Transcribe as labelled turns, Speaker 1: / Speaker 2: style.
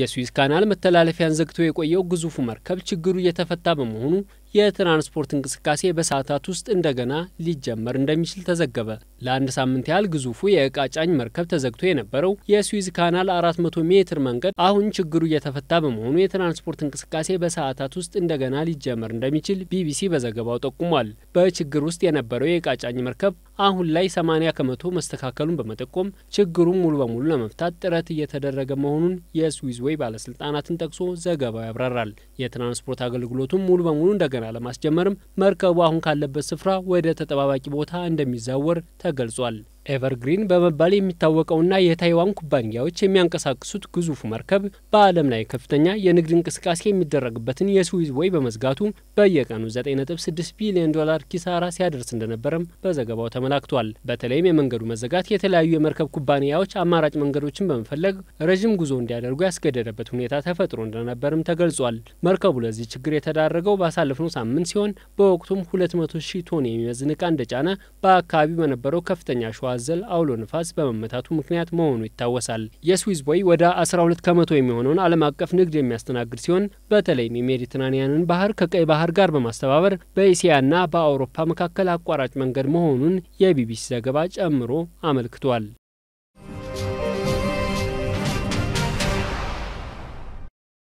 Speaker 1: የስዊዝ ካናል መተላለፊያን ዘግቶ የቆየው ግዙፉ መርከብ ችግሩ እየተፈታ በመሆኑ የትራንስፖርት እንቅስቃሴ በሰዓታት ውስጥ እንደገና ሊጀመር እንደሚችል ተዘገበ። ለአንድ ሳምንት ያህል ግዙፉ የእቃ ጫኝ መርከብ ተዘግቶ የነበረው የስዊዝ ካናል 400 ሜትር መንገድ አሁን ችግሩ እየተፈታ በመሆኑ የትራንስፖርት እንቅስቃሴ በሰዓታት ውስጥ እንደገና ሊጀመር እንደሚችል ቢቢሲ በዘገባው ጠቁሟል። በችግር ውስጥ የነበረው የእቃ ጫኝ መርከብ አሁን ላይ 80 ከመቶ መስተካከሉን በመጠቆም ችግሩን ሙሉ በሙሉ ለመፍታት ጥረት እየተደረገ መሆኑን የስዊዝ ወይ ባለስልጣናትን ጠቅሶ ዘገባው ያብራራል። የትራንስፖርት አገልግሎቱም ሙሉ በሙሉ እንደገና እንደገና ለማስጀመርም መርከቡ አሁን ካለበት ስፍራ ወደ ተጠባባቂ ቦታ እንደሚዛወር ተገልጿል። ኤቨርግሪን በመባል የሚታወቀውና የታይዋን ኩባንያዎች የሚያንቀሳቅሱት ግዙፍ መርከብ በዓለም ላይ ከፍተኛ የንግድ እንቅስቃሴ የሚደረግበትን የስዊዝ ወይ በመዝጋቱ በየቀኑ 9.6 ቢሊዮን ዶላር ኪሳራ ሲያደርስ እንደነበረም በዘገባው ተመላክቷል። በተለይም የመንገዱ መዘጋት የተለያዩ የመርከብ ኩባንያዎች አማራጭ መንገዶችን በመፈለግ ረዥም ጉዞ እንዲያደርጉ ያስገደደበት ሁኔታ ተፈጥሮ እንደነበርም ተገልጿል። መርከቡ ለዚህ ችግር የተዳረገው ባሳለፍነው ሳምንት ሲሆን በወቅቱም 200 ሺህ ቶን የሚመዝን ዕቃ እንደጫነ በአካባቢው በነበረው ከፍተኛ ሸዋ አዘል አውሎ ንፋስ በመመታቱ ምክንያት መሆኑ ይታወሳል። የስዊዝ ቦይ ወደ 12 ከመቶ የሚሆነውን ዓለም አቀፍ ንግድ የሚያስተናግድ ሲሆን በተለይም የሜዲትራኒያንን ባህር ከቀይ ባህር ጋር በማስተባበር በኤሲያና በአውሮፓ መካከል አቋራጭ መንገድ መሆኑን የቢቢሲ ዘገባ ጨምሮ አመልክቷል።